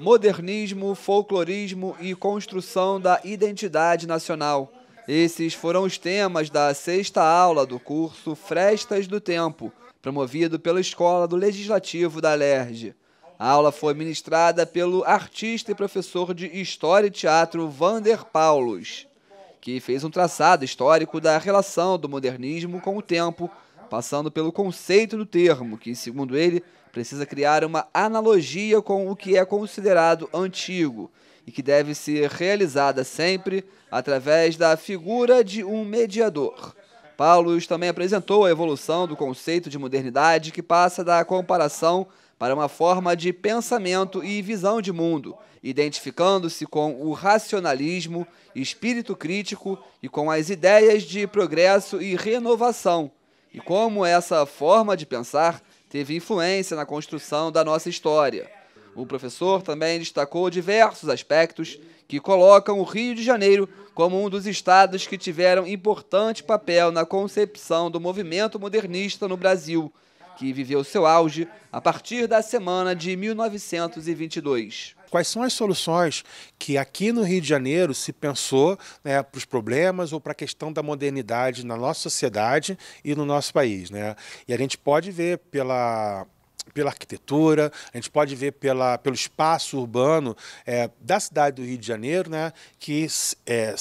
modernismo, folclorismo e construção da identidade nacional. Esses foram os temas da sexta aula do curso Frestas do Tempo, promovido pela Escola do Legislativo da LERJ. A aula foi ministrada pelo artista e professor de História e Teatro Vander Paulos, que fez um traçado histórico da relação do modernismo com o tempo passando pelo conceito do termo, que, segundo ele, precisa criar uma analogia com o que é considerado antigo e que deve ser realizada sempre através da figura de um mediador. Paulo também apresentou a evolução do conceito de modernidade que passa da comparação para uma forma de pensamento e visão de mundo, identificando-se com o racionalismo, espírito crítico e com as ideias de progresso e renovação, e como essa forma de pensar teve influência na construção da nossa história. O professor também destacou diversos aspectos que colocam o Rio de Janeiro como um dos estados que tiveram importante papel na concepção do movimento modernista no Brasil que viveu seu auge a partir da semana de 1922. Quais são as soluções que aqui no Rio de Janeiro se pensou né, para os problemas ou para a questão da modernidade na nossa sociedade e no nosso país? Né? E a gente pode ver pela pela arquitetura, a gente pode ver pela, pelo espaço urbano é, da cidade do Rio de Janeiro, né, que é,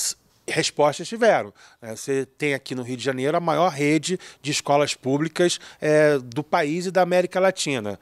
respostas tiveram. Né? Você tem aqui no Rio de Janeiro a maior rede de escolas públicas é, do país e da América Latina.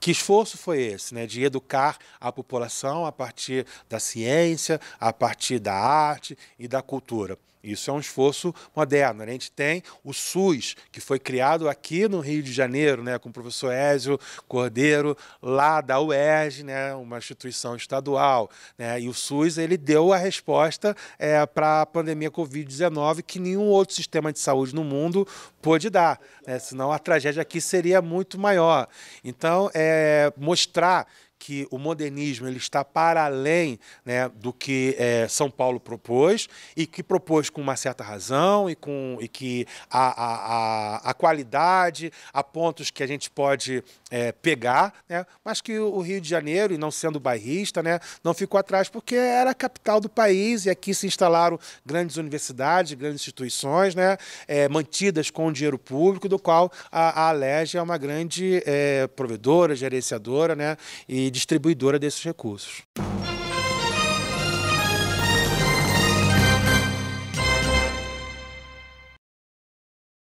Que esforço foi esse, né, de educar a população a partir da ciência, a partir da arte e da cultura? Isso é um esforço moderno. Né? A gente tem o SUS, que foi criado aqui no Rio de Janeiro, né, com o professor Ézio Cordeiro, lá da UERJ, né, uma instituição estadual. Né, e o SUS ele deu a resposta é, para a pandemia Covid-19 que nenhum outro sistema de saúde no mundo pôde dar. Né, senão a tragédia aqui seria muito maior. Então, é, mostrar que o modernismo ele está para além né, do que é, São Paulo propôs e que propôs com uma certa razão e, com, e que a, a, a, qualidade, a pontos que a gente pode é, pegar, né, mas que o Rio de Janeiro, e não sendo bairrista, né, não ficou atrás porque era a capital do país e aqui se instalaram grandes universidades, grandes instituições, né, é, mantidas com dinheiro público, do qual a, a Alerj é uma grande é, provedora, gerenciadora, né, e distribuidora desses recursos.